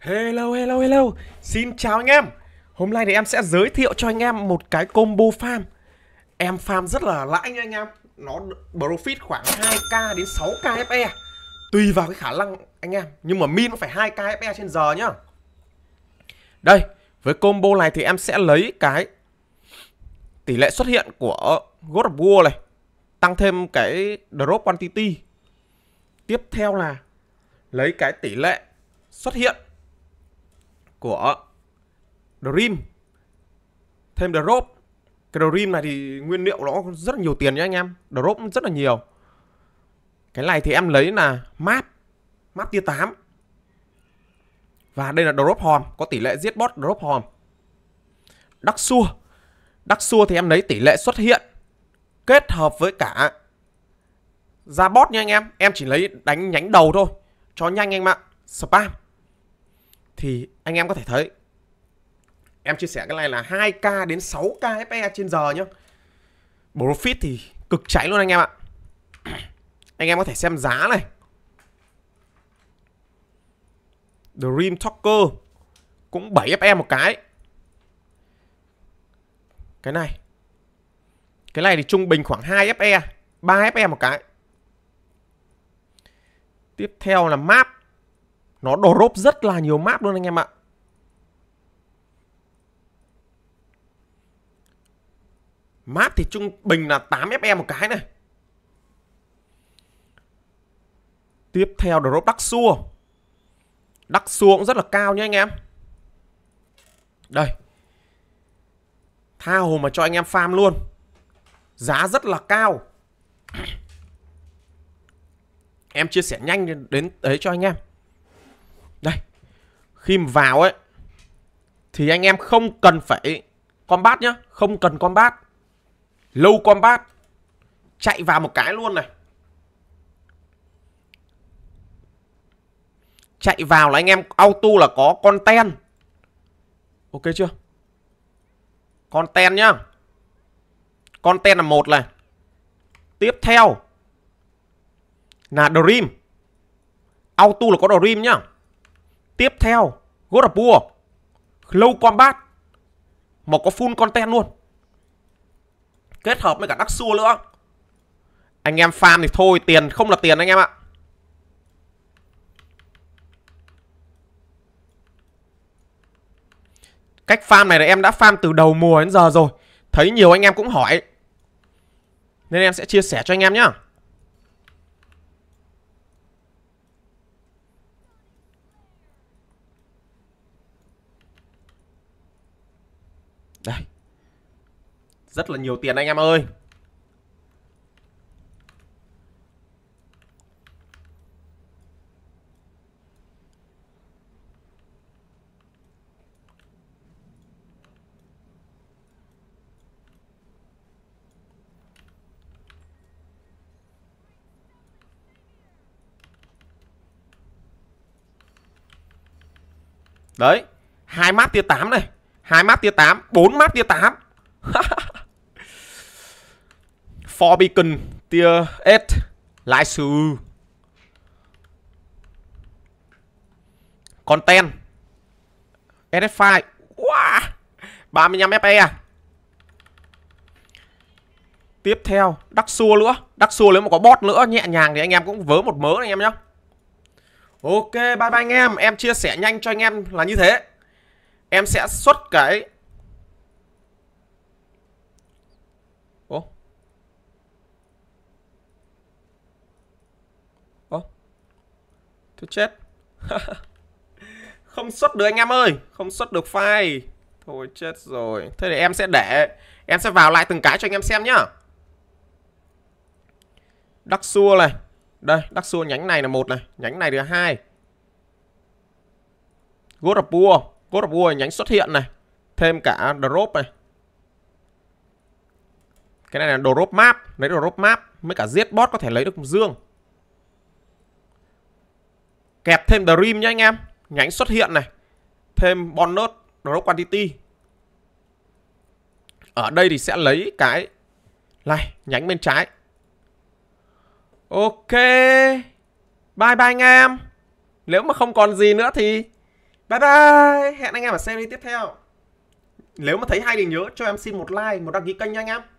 Hello hello hello Xin chào anh em Hôm nay thì em sẽ giới thiệu cho anh em một cái combo farm Em farm rất là lãi nha anh em Nó profit khoảng 2k đến 6k FE Tùy vào cái khả năng anh em Nhưng mà min nó phải 2k FE trên giờ nhá Đây Với combo này thì em sẽ lấy cái Tỷ lệ xuất hiện của God of War này Tăng thêm cái drop quantity Tiếp theo là Lấy cái tỷ lệ xuất hiện của Dream thêm drop cái Dream này thì nguyên liệu nó rất là nhiều tiền nhé anh em drop rất là nhiều cái này thì em lấy là map map tia 8 và đây là drop hòm có tỷ lệ giết boss drop hòm đắc xua đắc xua thì em lấy tỷ lệ xuất hiện kết hợp với cả ra bot nha anh em em chỉ lấy đánh nhánh đầu thôi cho nhanh anh em ạ spam thì anh em có thể thấy em chia sẻ cái này là 2k đến 6k FE trên giờ nhá. Profit thì cực cháy luôn anh em ạ. anh em có thể xem giá này. Dream Talker cũng 7 FE một cái. Cái này. Cái này thì trung bình khoảng 2 FE, 3 FE một cái. Tiếp theo là map nó drop rất là nhiều map luôn anh em ạ. Map thì trung bình là 8 FE một cái này. Tiếp theo drop đắc xua. Đắc xua cũng rất là cao nhé anh em. Đây. Tha hồ mà cho anh em farm luôn. Giá rất là cao. Em chia sẻ nhanh đến đấy cho anh em. Đây Khi mà vào ấy Thì anh em không cần phải Combat nhá Không cần combat Lâu combat Chạy vào một cái luôn này Chạy vào là anh em auto là có content Ok chưa Content nhá Content là một này Tiếp theo Là Dream Auto là có Dream nhá Tiếp theo, God of War, Close Combat, mà có full content luôn. Kết hợp với cả Dark Souls nữa. Anh em farm thì thôi, tiền không là tiền anh em ạ. Cách farm này là em đã farm từ đầu mùa đến giờ rồi. Thấy nhiều anh em cũng hỏi. Nên em sẽ chia sẻ cho anh em nhé. Đây. Rất là nhiều tiền anh em ơi. Đấy, hai map tia 8 này hai map tier 8, 4 map tier 8. Forbican tier S lại sư. Content. SS5. Wow. 35 FE à. Tiếp theo, đắc xua nữa. Đắc xua nếu mà có bot nữa nhẹ nhàng thì anh em cũng vớ một mớ này anh em nhá. Ok, bye bye anh em. Em chia sẻ nhanh cho anh em là như thế em sẽ xuất cái Ủa? Ủa? Tôi chết Không xuất được anh em ơi Không xuất được file Thôi chết rồi Thế thì em sẽ để Em sẽ vào lại từng cái cho anh em xem nhá Đắc xua này Đây đắc xua nhánh này là một này Nhánh này là hai Gót of War God of War nhánh xuất hiện này Thêm cả drop này Cái này là drop map Lấy drop map Mới cả giết boss có thể lấy được dương Kẹp thêm Dream nha anh em Nhánh xuất hiện này Thêm bonus drop quantity Ở đây thì sẽ lấy cái Này nhánh bên trái Ok Bye bye anh em Nếu mà không còn gì nữa thì Bye bye, hẹn anh em ở series tiếp theo. Nếu mà thấy hay thì nhớ cho em xin một like, một đăng ký kênh nha anh em.